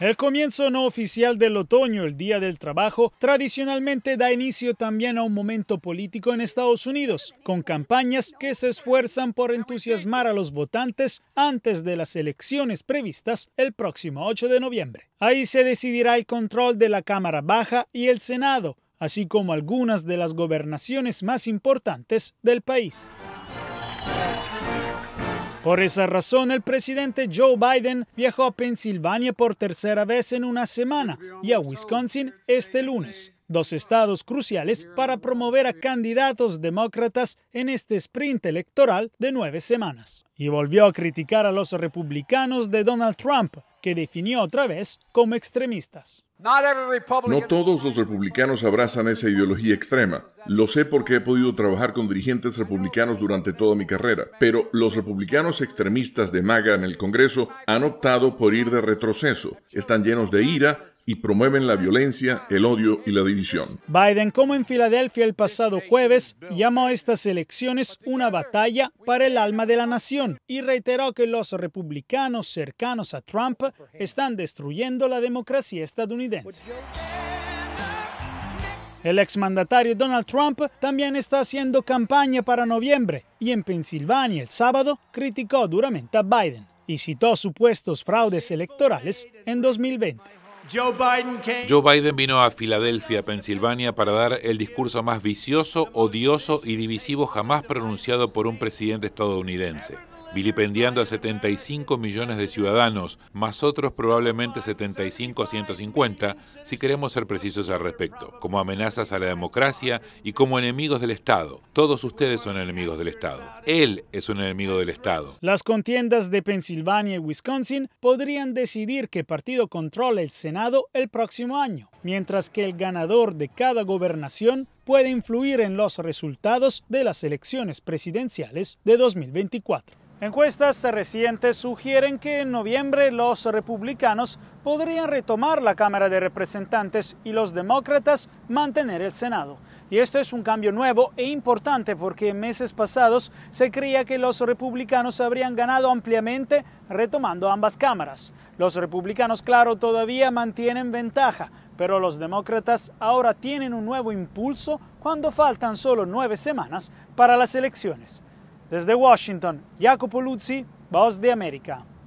El comienzo no oficial del otoño, el Día del Trabajo, tradicionalmente da inicio también a un momento político en Estados Unidos, con campañas que se esfuerzan por entusiasmar a los votantes antes de las elecciones previstas el próximo 8 de noviembre. Ahí se decidirá el control de la Cámara Baja y el Senado, así como algunas de las gobernaciones más importantes del país. Por esa razón, el presidente Joe Biden viajó a Pensilvania por tercera vez en una semana y a Wisconsin este lunes dos estados cruciales para promover a candidatos demócratas en este sprint electoral de nueve semanas. Y volvió a criticar a los republicanos de Donald Trump, que definió otra vez como extremistas. No todos los republicanos abrazan esa ideología extrema. Lo sé porque he podido trabajar con dirigentes republicanos durante toda mi carrera, pero los republicanos extremistas de MAGA en el Congreso han optado por ir de retroceso. Están llenos de ira, y promueven la violencia, el odio y la división. Biden, como en Filadelfia el pasado jueves, llamó a estas elecciones una batalla para el alma de la nación y reiteró que los republicanos cercanos a Trump están destruyendo la democracia estadounidense. El exmandatario Donald Trump también está haciendo campaña para noviembre y en Pensilvania el sábado criticó duramente a Biden y citó supuestos fraudes electorales en 2020. Joe Biden vino a Filadelfia, Pensilvania, para dar el discurso más vicioso, odioso y divisivo jamás pronunciado por un presidente estadounidense vilipendiando a 75 millones de ciudadanos, más otros probablemente 75 a 150, si queremos ser precisos al respecto, como amenazas a la democracia y como enemigos del Estado. Todos ustedes son enemigos del Estado. Él es un enemigo del Estado. Las contiendas de Pensilvania y Wisconsin podrían decidir qué partido controla el Senado el próximo año, mientras que el ganador de cada gobernación puede influir en los resultados de las elecciones presidenciales de 2024. Encuestas recientes sugieren que en noviembre los republicanos podrían retomar la Cámara de Representantes y los demócratas mantener el Senado. Y esto es un cambio nuevo e importante porque en meses pasados se creía que los republicanos habrían ganado ampliamente retomando ambas cámaras. Los republicanos, claro, todavía mantienen ventaja, pero los demócratas ahora tienen un nuevo impulso cuando faltan solo nueve semanas para las elecciones. Desde Washington, Jacopo Luzzi, Boss de America.